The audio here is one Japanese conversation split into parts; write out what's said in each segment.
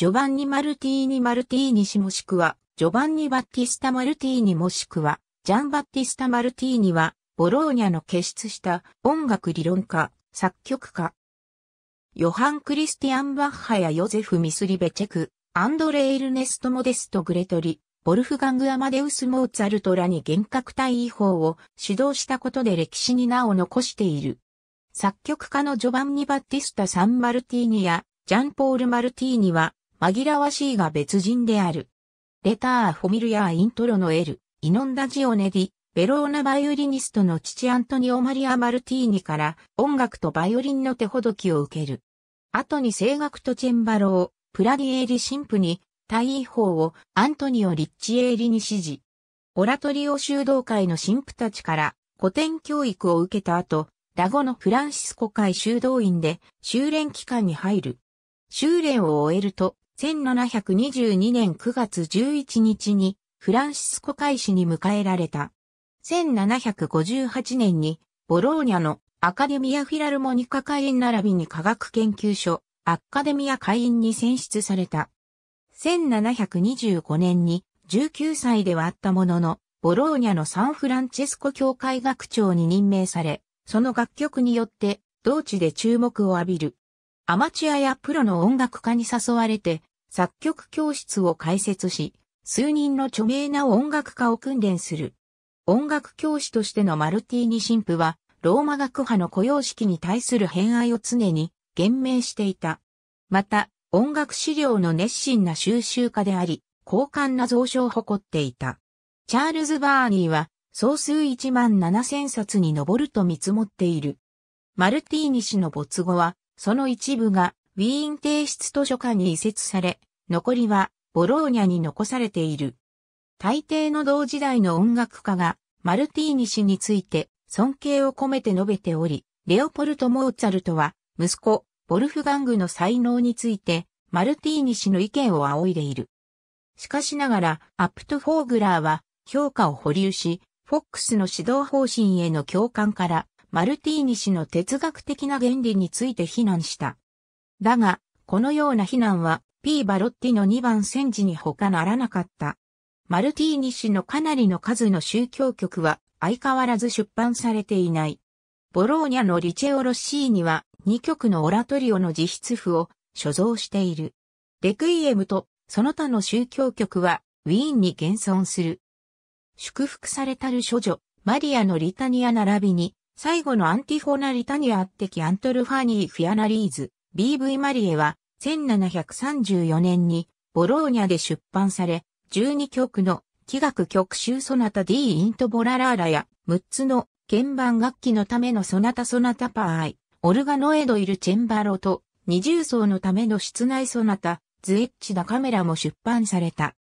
ジョバンニ・マルティーニ・マルティーニ氏もしくは、ジョバンニ・バッティスタ・マルティーニもしくは、ジャン・バッティスタ・マルティーニは、ボローニャの傑出した音楽理論家、作曲家。ヨハン・クリスティアン・バッハやヨゼフ・ミスリベチェク、アンドレ・イ・ルネスト・モデスト・グレトリ、ボルフガング・アマデウス・モーツァルトらに幻覚体違法を指導したことで歴史に名を残している。作曲家のジョバンニ・バッティスタ・サン・マルティーニやジャンポール・マルティーニは紛らわしいが別人である。レター・フォミルヤー・イントロのエル、イノンダジオネディ、ベローナバイオリニストの父アントニオ・マリア・マルティーニから音楽とバイオリンの手ほどきを受ける。後に声楽とチェンバロを、プラディエリ神父に、大位法をアントニオ・リッチエーリに指示。オラトリオ修道会の神父たちから古典教育を受けた後、ラゴのフランシスコ会修道院で修練期間に入る。修練を終えると、1722年9月11日にフランシスコ開始に迎えられた。1758年にボローニャのアカデミア・フィラルモニカ会員並びに科学研究所アカデミア会員に選出された。1725年に19歳ではあったものの、ボローニャのサンフランチェスコ協会学長に任命され、その楽曲によって同地で注目を浴びる。アマチュアやプロの音楽家に誘われて、作曲教室を開設し、数人の著名な音楽家を訓練する。音楽教師としてのマルティーニ神父は、ローマ学派の雇用式に対する偏愛を常に厳明していた。また、音楽資料の熱心な収集家であり、高感な蔵書を誇っていた。チャールズ・バーニーは、総数1万7千冊に上ると見積もっている。マルティーニ氏の没後は、その一部がウィーン提出図書館に移設され、残りはボローニャに残されている。大抵の同時代の音楽家がマルティーニ氏について尊敬を込めて述べており、レオポルト・モーツァルトは息子、ボルフガングの才能についてマルティーニ氏の意見を仰いでいる。しかしながら、アプト・フォーグラーは評価を保留し、フォックスの指導方針への共感から、マルティーニ氏の哲学的な原理について非難した。だが、このような非難は、P バロッティの2番戦時に他ならなかった。マルティーニ氏のかなりの数の宗教曲は相変わらず出版されていない。ボローニャのリチェオ・ロッシーには2曲のオラトリオの実質譜を所蔵している。レクイエムとその他の宗教曲はウィーンに現存する。祝福されたる処女、マリアのリタニア並びに、最後のアンティフォナリタニアあってきアントルファニー・フィアナリーズ、BV マリエは1734年にボローニャで出版され、12曲の器楽曲集ソナタ D イントボララーラや6つの鍵盤楽器のためのソナタソナタパーイ、オルガノエドイルチェンバロと二重奏のための室内ソナタズエッチダカメラも出版された。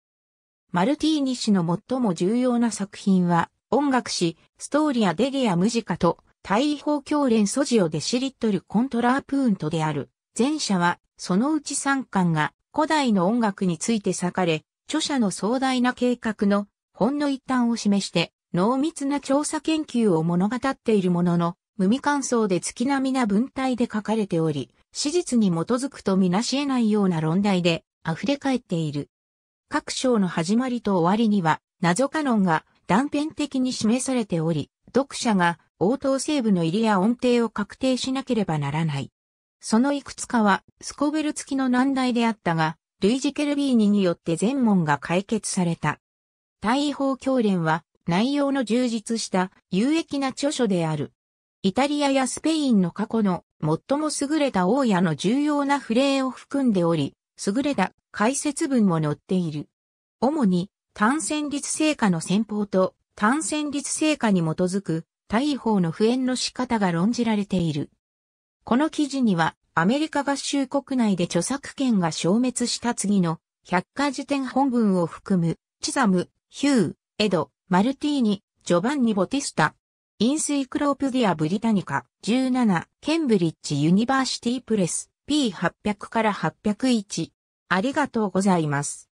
マルティーニ氏の最も重要な作品は音楽誌ストーリアデゲアムジカと大砲教練ソジオデシリットルコントラープーントである。前者は、そのうち3巻が古代の音楽について裂かれ、著者の壮大な計画のほんの一端を示して、濃密な調査研究を物語っているものの、無味乾燥で月並みな文体で書かれており、史実に基づくとみなし得ないような論題で溢れ返っている。各章の始まりと終わりには、謎カノンが断片的に示されており、読者が応答西部の入りや音程を確定しなければならない。そのいくつかはスコベル付きの難題であったが、ルイジ・ケルビーニによって全問が解決された。大法教連は内容の充実した有益な著書である。イタリアやスペインの過去の最も優れた大家の重要なフレーを含んでおり、優れた解説文も載っている。主に単戦律成果の戦法と単戦律成果に基づく大法の不縁の仕方が論じられている。この記事にはアメリカ合衆国内で著作権が消滅した次の百科事典本文を含む、チザム、ヒュー、エド、マルティーニ、ジョバンニ・ボティスタ、インスイクロープディア・ブリタニカ、17、ケンブリッジ・ユニバーシティ・プレス、P800 から801。ありがとうございます。